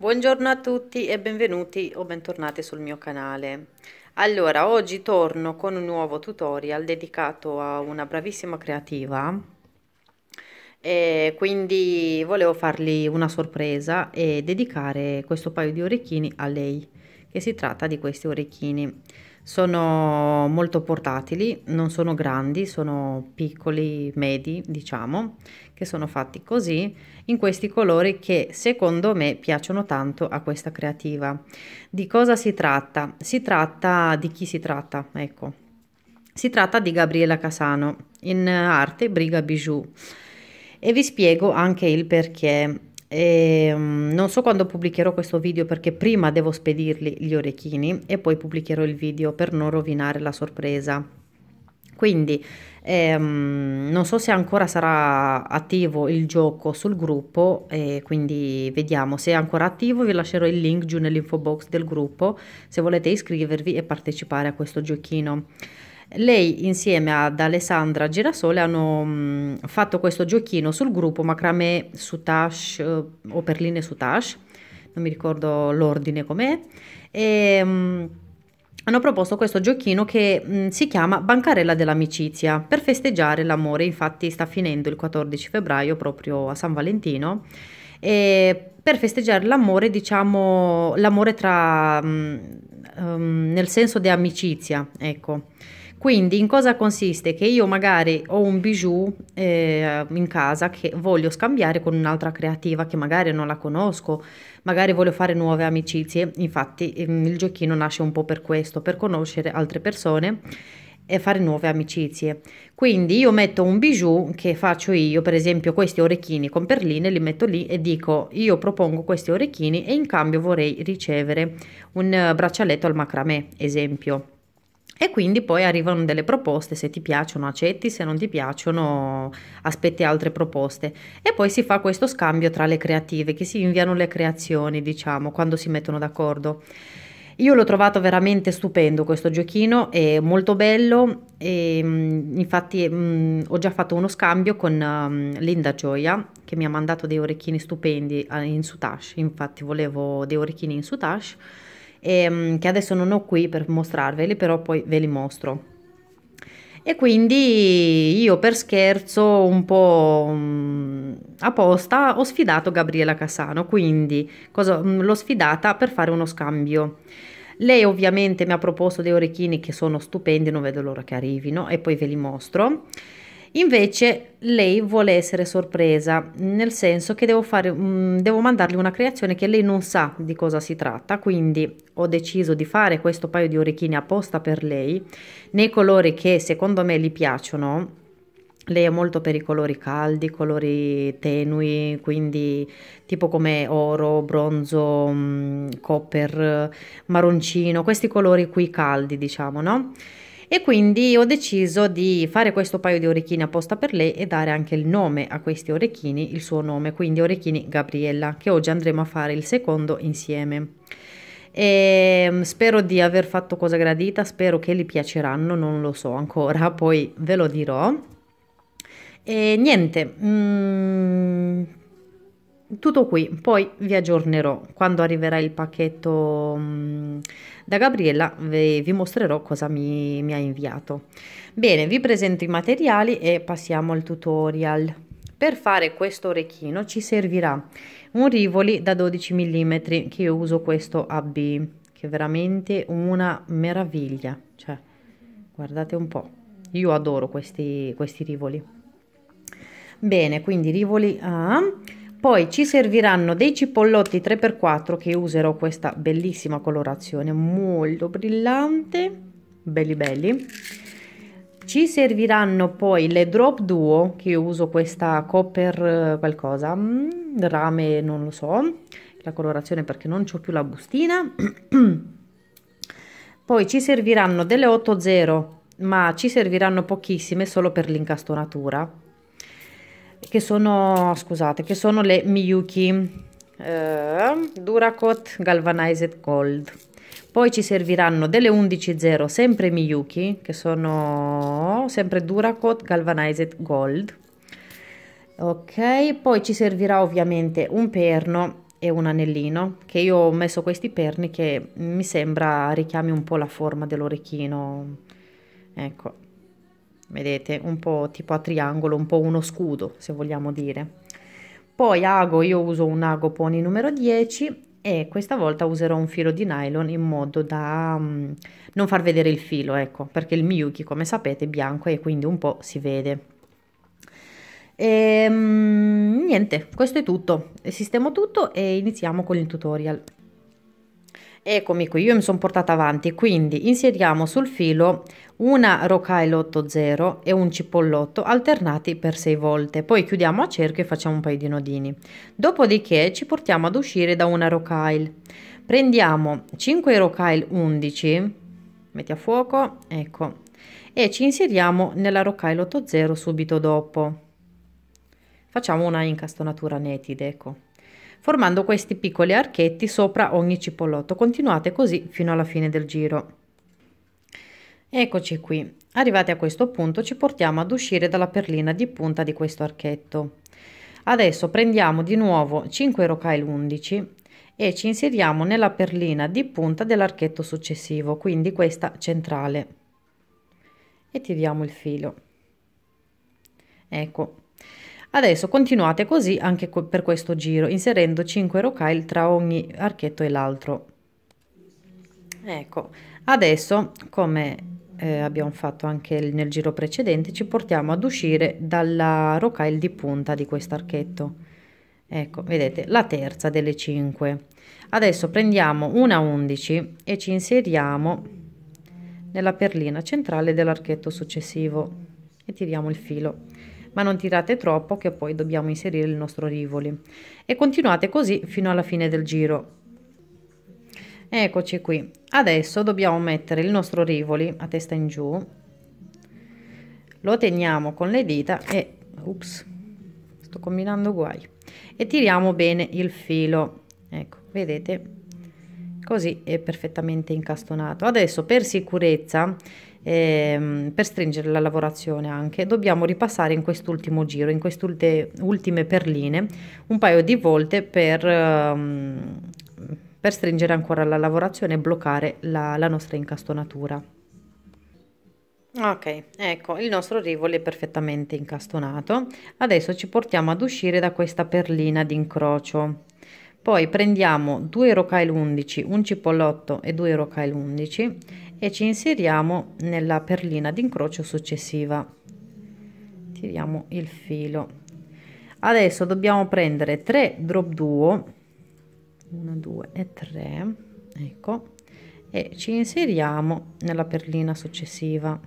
Buongiorno a tutti e benvenuti o bentornati sul mio canale. Allora, oggi torno con un nuovo tutorial dedicato a una bravissima creativa e quindi volevo fargli una sorpresa e dedicare questo paio di orecchini a lei, che si tratta di questi orecchini sono molto portatili, non sono grandi, sono piccoli, medi, diciamo, che sono fatti così, in questi colori che secondo me piacciono tanto a questa creativa. Di cosa si tratta? Si tratta di chi si tratta, ecco. Si tratta di Gabriella Casano, in arte Briga Bijou. E vi spiego anche il perché. E, um, non so quando pubblicherò questo video perché prima devo spedirgli gli orecchini e poi pubblicherò il video per non rovinare la sorpresa quindi ehm, non so se ancora sarà attivo il gioco sul gruppo eh, quindi vediamo se è ancora attivo vi lascerò il link giù nell'info box del gruppo se volete iscrivervi e partecipare a questo giochino lei insieme ad Alessandra Girasole hanno mh, mm, fatto questo giochino sul gruppo macramé soutache eh, o perline soutache, non mi ricordo l'ordine com'è, e mh, mm, hanno proposto questo giochino che mh, mm, si chiama Bancarella dell'amicizia per festeggiare l'amore, infatti sta finendo il 14 febbraio proprio a San Valentino e per festeggiare l'amore, diciamo l'amore tra um, nel senso di amicizia, ecco. Quindi in cosa consiste? Che io magari ho un bijou eh, in casa che voglio scambiare con un'altra creativa che magari non la conosco, magari voglio fare nuove amicizie, infatti mm, il giochino nasce un po' per questo, per conoscere altre persone e fare nuove amicizie. Quindi io metto un bijou che faccio io, per esempio questi orecchini con perline, li metto lì e dico io propongo questi orecchini e in cambio vorrei ricevere un eh, braccialetto al macramè, esempio e quindi poi arrivano delle proposte, se ti piacciono accetti, se non ti piacciono aspetti altre proposte. E poi si fa questo scambio tra le creative, che si inviano le creazioni, diciamo, quando si mettono d'accordo. Io l'ho trovato veramente stupendo questo giochino, è molto bello e mm, infatti mh, mm, ho già fatto uno scambio con um, Linda Gioia che mi ha mandato dei orecchini stupendi eh, in sutash, infatti volevo dei orecchini in sutash e, ehm, che adesso non ho qui per mostrarveli, però poi ve li mostro. E quindi io per scherzo un po' mm, apposta ho sfidato Gabriella Cassano quindi mm, l'ho sfidata per fare uno scambio. Lei ovviamente mi ha proposto dei orecchini che sono stupendi, non vedo l'ora che arrivino e poi ve li mostro. Invece lei vuole essere sorpresa, nel senso che devo, fare, mh, mm, devo mandarle una creazione che lei non sa di cosa si tratta, quindi ho deciso di fare questo paio di orecchini apposta per lei, nei colori che secondo me gli piacciono, lei è molto per i colori caldi, colori tenui, quindi tipo come oro, bronzo, mh, mm, copper, marroncino, questi colori qui caldi, diciamo, no? E quindi ho deciso di fare questo paio di orecchini apposta per lei e dare anche il nome a questi orecchini, il suo nome, quindi orecchini Gabriella, che oggi andremo a fare il secondo insieme. E ehm, spero di aver fatto cosa gradita, spero che li piaceranno, non lo so ancora, poi ve lo dirò. E niente, mm, tutto qui, poi vi aggiornerò. Quando arriverà il pacchetto mm, da Gabriella vi, vi, mostrerò cosa mi, mi ha inviato. Bene, vi presento i materiali e passiamo al tutorial. Per fare questo orecchino ci servirà un rivoli da 12 mm che io uso questo AB che è veramente una meraviglia, cioè guardate un po', io adoro questi, questi rivoli. Bene, quindi rivoli A, poi ci serviranno dei cipollotti 3x4 che userò questa bellissima colorazione, molto brillante, belli belli ci serviranno poi le drop duo, che io uso questa copper eh, qualcosa, mm, rame non lo so, la colorazione perché non ho più la bustina. poi ci serviranno delle 80 ma ci serviranno pochissime solo per l'incastonatura che sono scusate che sono le Miyuki eh, Duracot Galvanized Gold poi ci serviranno delle 11.0 sempre Miyuki, che sono sempre Duracoat Galvanized Gold. Ok, poi ci servirà ovviamente un perno e un anellino, che io ho messo questi perni che mi sembra richiami un po' la forma dell'orecchino. Ecco, vedete, un po' tipo a triangolo, un po' uno scudo, se vogliamo dire. Poi ago, io uso un ago pony numero 10 e questa volta userò un filo di nylon in modo da um, non far vedere il filo ecco perché il miyuki come sapete è bianco e quindi un po' si vede e, um, niente questo è tutto sistemo tutto e iniziamo con il tutorial Eccomi qui, io mi sono portata avanti, quindi inseriamo sul filo una rocaille 80 e un cipollotto alternati per 6 volte, poi chiudiamo a cerchio e facciamo un paio di nodini. Dopodiché ci portiamo ad uscire da una rocaille. Prendiamo 5 rocaille 11, metti a fuoco, ecco, e ci inseriamo nella rocaille 80 subito dopo. Facciamo una incastonatura netida, ecco formando questi piccoli archetti sopra ogni cipollotto. Continuate così fino alla fine del giro. Eccoci qui. Arrivati a questo punto ci portiamo ad uscire dalla perlina di punta di questo archetto. Adesso prendiamo di nuovo 5 rocaille 11 e ci inseriamo nella perlina di punta dell'archetto successivo, quindi questa centrale. E tiriamo il filo. Ecco, Adesso continuate così anche per questo giro, inserendo 5 rocaille tra ogni archetto e l'altro. Ecco, adesso come eh, abbiamo fatto anche nel giro precedente, ci portiamo ad uscire dalla rocaille di punta di questo archetto. Ecco, vedete, la terza delle 5. Adesso prendiamo una 11 e ci inseriamo nella perlina centrale dell'archetto successivo e tiriamo il filo ma non tirate troppo che poi dobbiamo inserire il nostro rivoli e continuate così fino alla fine del giro eccoci qui adesso dobbiamo mettere il nostro rivoli a testa in giù lo teniamo con le dita e ups sto combinando guai e tiriamo bene il filo ecco vedete così è perfettamente incastonato adesso per sicurezza ehm, per stringere la lavorazione anche dobbiamo ripassare in quest'ultimo giro in queste ultime perline un paio di volte per, ehm, per stringere ancora la lavorazione e bloccare la, la nostra incastonatura ok ecco il nostro rivolo è perfettamente incastonato adesso ci portiamo ad uscire da questa perlina di incrocio poi prendiamo 2 rocaille l'11, un cipollotto e 2 rocaille l'11 e ci inseriamo nella perlina d'incrocio successiva. Tiriamo il filo. Adesso dobbiamo prendere 3 drop duo, 1, 2 e 3, ecco, e ci inseriamo nella perlina successiva.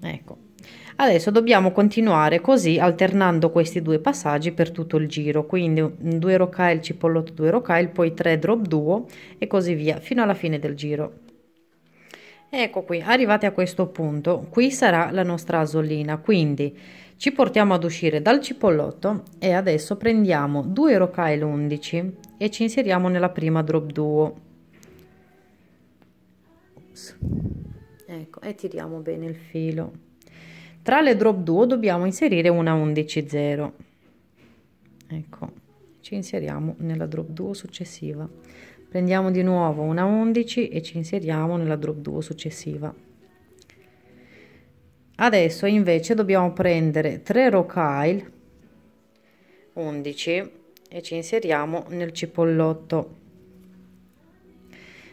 Ecco, Adesso dobbiamo continuare così alternando questi due passaggi per tutto il giro, quindi 2 mm, rocaille, cipollotto 2 rocaille, poi 3 drop duo e così via fino alla fine del giro. Ecco qui, arrivati a questo punto, qui sarà la nostra asolina, quindi ci portiamo ad uscire dal cipollotto e adesso prendiamo 2 rocaille 11 e ci inseriamo nella prima drop duo. Ecco, e tiriamo bene il filo tra le drop 2 dobbiamo inserire una 11 0 ecco ci inseriamo nella drop 2 successiva prendiamo di nuovo una 11 e ci inseriamo nella drop 2 successiva adesso invece dobbiamo prendere 3 rocaille 11 e ci inseriamo nel cipollotto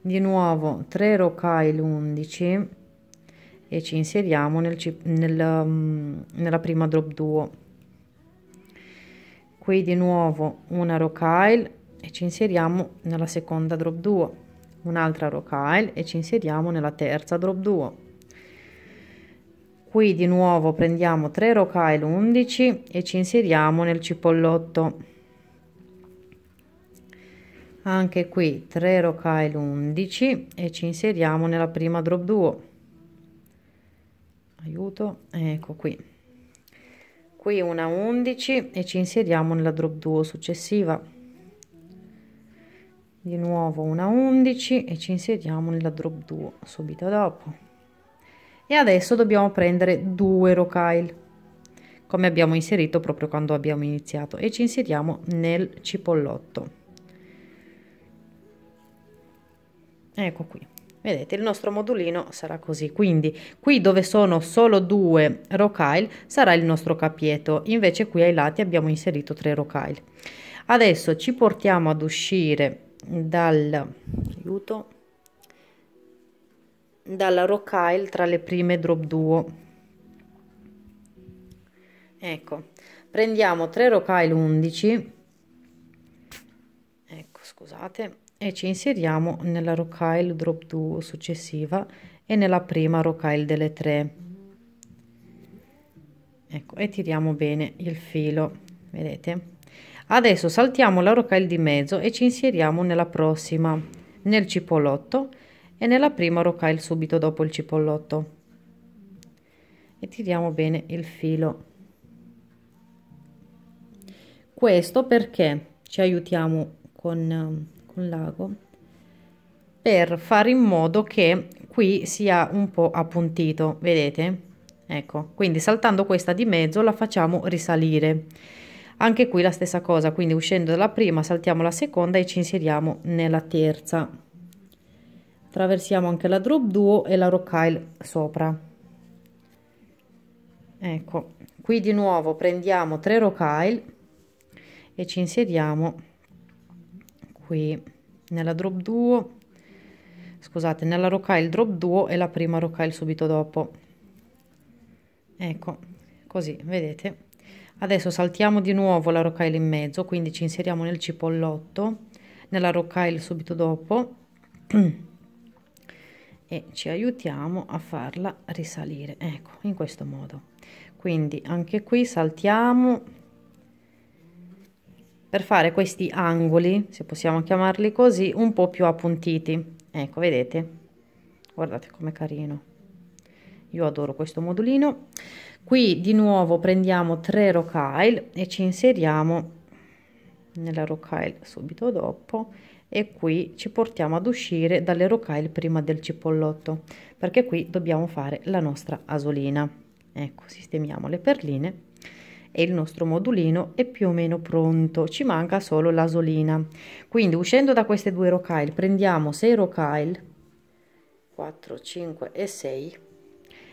di nuovo 3 rocaille 11 e ci inseriamo nel, nel, mm, nella prima drop duo qui di nuovo una rocaille e ci inseriamo nella seconda drop duo un'altra rocaille e ci inseriamo nella terza drop duo qui di nuovo prendiamo 3 rocaille 11 e ci inseriamo nel cipollotto anche qui 3 rocaille 11 e ci inseriamo nella prima drop 2 aiuto ecco qui qui una 11 e ci inseriamo nella drop 2 successiva di nuovo una 11 e ci inseriamo nella drop 2 subito dopo e adesso dobbiamo prendere due rocaille come abbiamo inserito proprio quando abbiamo iniziato e ci inseriamo nel cipollotto ecco qui Vedete, il nostro modulino sarà così, quindi qui dove sono solo due rocaille sarà il nostro capietto, invece qui ai lati abbiamo inserito tre rocaille. Adesso ci portiamo ad uscire dal, aiuto, dalla rocaille tra le prime drop duo. Ecco, prendiamo 3 rocaille 11, ecco scusate, e ci inseriamo nella rocaille drop 2 successiva e nella prima rocaille delle tre ecco e tiriamo bene il filo vedete adesso saltiamo la rocaille di mezzo e ci inseriamo nella prossima nel cipollotto e nella prima rocaille subito dopo il cipollotto e tiriamo bene il filo questo perché ci aiutiamo con un lago per fare in modo che qui sia un po' appuntito vedete ecco quindi saltando questa di mezzo la facciamo risalire anche qui la stessa cosa quindi uscendo dalla prima saltiamo la seconda e ci inseriamo nella terza Traversiamo anche la drop duo e la rocaille sopra ecco qui di nuovo prendiamo tre rocaille e ci inseriamo qui nella drop duo scusate nella rocaille drop duo e la prima rocaille subito dopo ecco così vedete adesso saltiamo di nuovo la rocaille in mezzo quindi ci inseriamo nel cipollotto nella rocaille subito dopo e ci aiutiamo a farla risalire ecco in questo modo quindi anche qui saltiamo per fare questi angoli, se possiamo chiamarli così, un po' più appuntiti. Ecco, vedete? Guardate com'è carino. Io adoro questo modulino. Qui di nuovo prendiamo tre rocaille e ci inseriamo nella rocaille subito dopo e qui ci portiamo ad uscire dalle rocaille prima del cipollotto perché qui dobbiamo fare la nostra asolina ecco sistemiamo le perline e il nostro modulino è più o meno pronto ci manca solo l'asolina quindi uscendo da queste due rocaille prendiamo 6 rocaille 4 5 e 6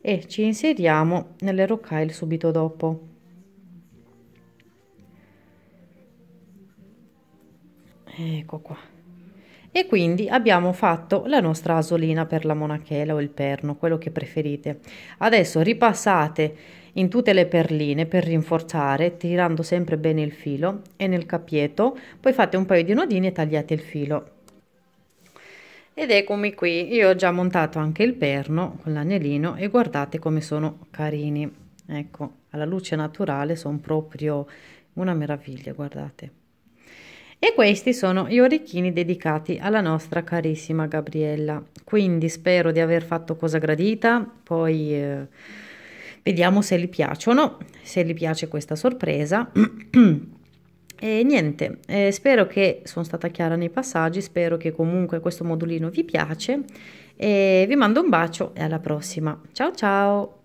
e ci inseriamo nelle rocaille subito dopo ecco qua e quindi abbiamo fatto la nostra asolina per la monachela o il perno quello che preferite adesso ripassate in tutte le perline per rinforzare tirando sempre bene il filo e nel capietto poi fate un paio di nodini e tagliate il filo ed eccomi qui io ho già montato anche il perno con l'anellino e guardate come sono carini ecco alla luce naturale sono proprio una meraviglia guardate e questi sono gli orecchini dedicati alla nostra carissima Gabriella quindi spero di aver fatto cosa gradita poi eh, Vediamo se gli piacciono, se gli piace questa sorpresa. E niente, eh, spero che sono stata chiara nei passaggi, spero che comunque questo modulino vi piace e vi mando un bacio e alla prossima. Ciao ciao!